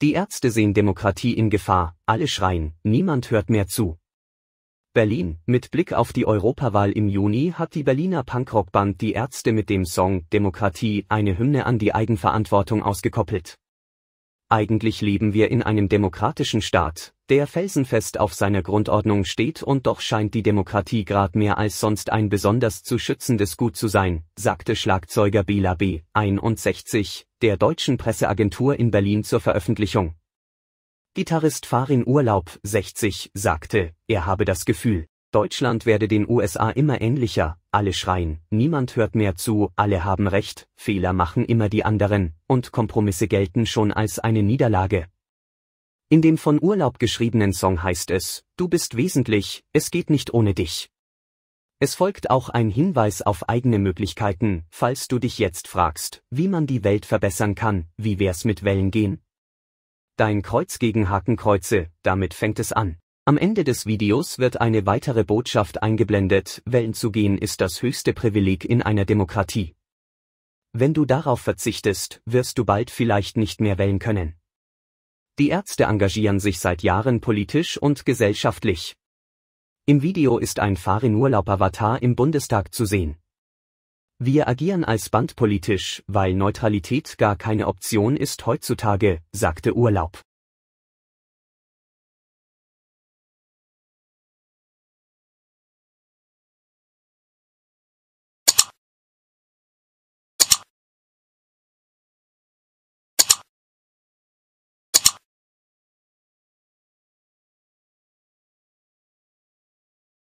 Die Ärzte sehen Demokratie in Gefahr, alle schreien, niemand hört mehr zu. Berlin, mit Blick auf die Europawahl im Juni hat die Berliner Punkrockband Die Ärzte mit dem Song Demokratie eine Hymne an die Eigenverantwortung ausgekoppelt. Eigentlich leben wir in einem demokratischen Staat, der felsenfest auf seiner Grundordnung steht und doch scheint die Demokratie grad mehr als sonst ein besonders zu schützendes Gut zu sein, sagte Schlagzeuger Bela B. 61, der deutschen Presseagentur in Berlin zur Veröffentlichung. Gitarrist Farin Urlaub 60 sagte, er habe das Gefühl, Deutschland werde den USA immer ähnlicher, alle schreien, niemand hört mehr zu, alle haben recht, Fehler machen immer die anderen, und Kompromisse gelten schon als eine Niederlage. In dem von Urlaub geschriebenen Song heißt es, du bist wesentlich, es geht nicht ohne dich. Es folgt auch ein Hinweis auf eigene Möglichkeiten, falls du dich jetzt fragst, wie man die Welt verbessern kann, wie wär's mit Wellen gehen? Dein Kreuz gegen Hakenkreuze, damit fängt es an. Am Ende des Videos wird eine weitere Botschaft eingeblendet, wählen zu gehen ist das höchste Privileg in einer Demokratie. Wenn du darauf verzichtest, wirst du bald vielleicht nicht mehr wählen können. Die Ärzte engagieren sich seit Jahren politisch und gesellschaftlich. Im Video ist ein Farin-Urlaub-Avatar im Bundestag zu sehen. Wir agieren als Band politisch, weil Neutralität gar keine Option ist heutzutage, sagte Urlaub.